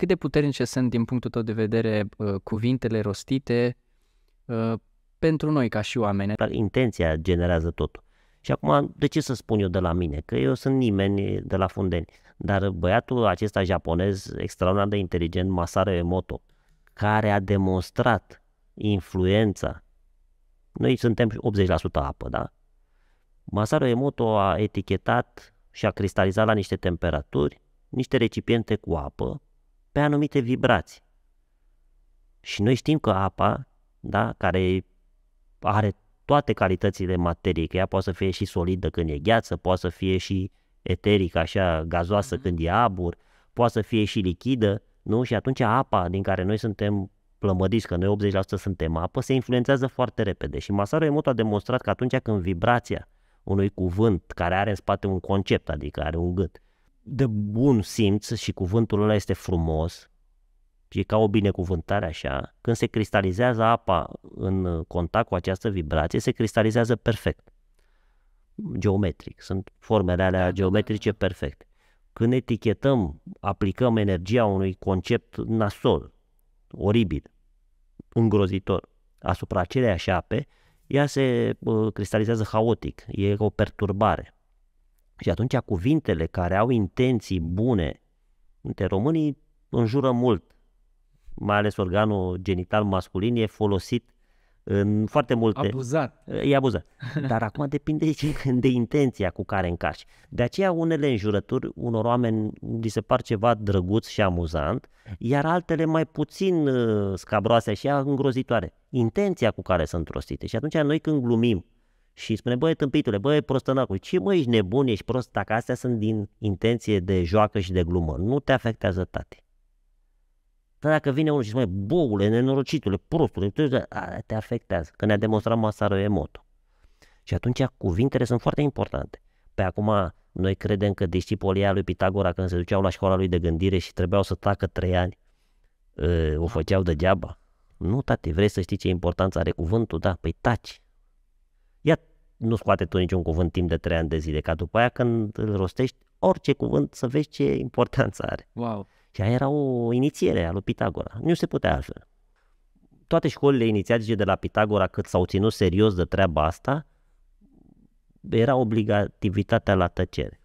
cât de puternice sunt din punctul tău de vedere uh, cuvintele rostite uh, pentru noi ca și oameni. Intenția generează totul. Și acum, de ce să spun eu de la mine? Că eu sunt nimeni de la fundeni. Dar băiatul acesta japonez, extraordinar de inteligent, Masaru Emoto, care a demonstrat influența. Noi suntem 80% apă, da? Masaru Emoto a etichetat și a cristalizat la niște temperaturi niște recipiente cu apă pe anumite vibrații. Și noi știm că apa, da, care are toate calitățile materiei, că ea poate să fie și solidă când e gheață, poate să fie și eterică, așa, gazoasă mm-hmm. când e abur, poate să fie și lichidă, nu? Și atunci apa din care noi suntem plămădiți, că noi 80% suntem apă, se influențează foarte repede. Și Masaru Emoto a demonstrat că atunci când vibrația unui cuvânt care are în spate un concept, adică are un gât, de bun simț și cuvântul ăla este frumos, e ca o binecuvântare așa, când se cristalizează apa în contact cu această vibrație, se cristalizează perfect, geometric, sunt formele alea da, da, da, geometrice perfecte. Când etichetăm, aplicăm energia unui concept nasol, oribil, îngrozitor, asupra aceleiași ape, ea se uh, cristalizează haotic, e o perturbare. Și atunci cuvintele care au intenții bune, între românii înjură mult, mai ales organul genital masculin e folosit în foarte multe... Abuzat. E abuzat. Dar acum depinde de intenția cu care încarci. De aceea unele înjurături unor oameni li se par ceva drăguț și amuzant, iar altele mai puțin uh, scabroase și îngrozitoare. Intenția cu care sunt rostite. Și atunci noi când glumim și spune, băi, tâmpitule, băi, prostănacul, ce mă, ești nebun, ești prost, dacă astea sunt din intenție de joacă și de glumă, nu te afectează tate. Dar dacă vine unul și spune, boule, nenorocitule, prostule, te afectează, că ne-a demonstrat Masaru Emoto. Și atunci cuvintele sunt foarte importante. Pe acum, noi credem că discipolia lui Pitagora, când se duceau la școala lui de gândire și trebuiau să tacă trei ani, ă, o făceau degeaba. Nu, tati, vrei să știi ce importanță are cuvântul? Da, păi taci, nu scoate tu niciun cuvânt timp de trei ani de zile, ca după aia când îl rostești, orice cuvânt să vezi ce importanță are. Wow. Și aia era o inițiere a lui Pitagora. Nu se putea altfel. Toate școlile inițiatice de la Pitagora, cât s-au ținut serios de treaba asta, era obligativitatea la tăcere.